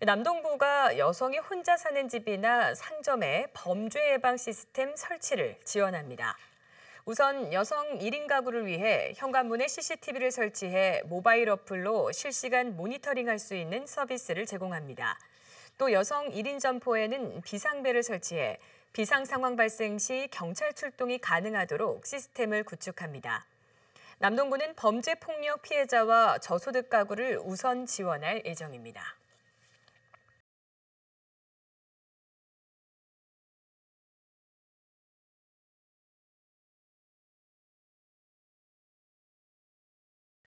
남동부가 여성이 혼자 사는 집이나 상점에 범죄 예방 시스템 설치를 지원합니다. 우선 여성 1인 가구를 위해 현관문에 CCTV를 설치해 모바일 어플로 실시간 모니터링할 수 있는 서비스를 제공합니다. 또 여성 1인 점포에는 비상벨을 설치해 비상 상황 발생 시 경찰 출동이 가능하도록 시스템을 구축합니다. 남동구는 범죄 폭력 피해자와 저소득 가구를 우선 지원할 예정입니다.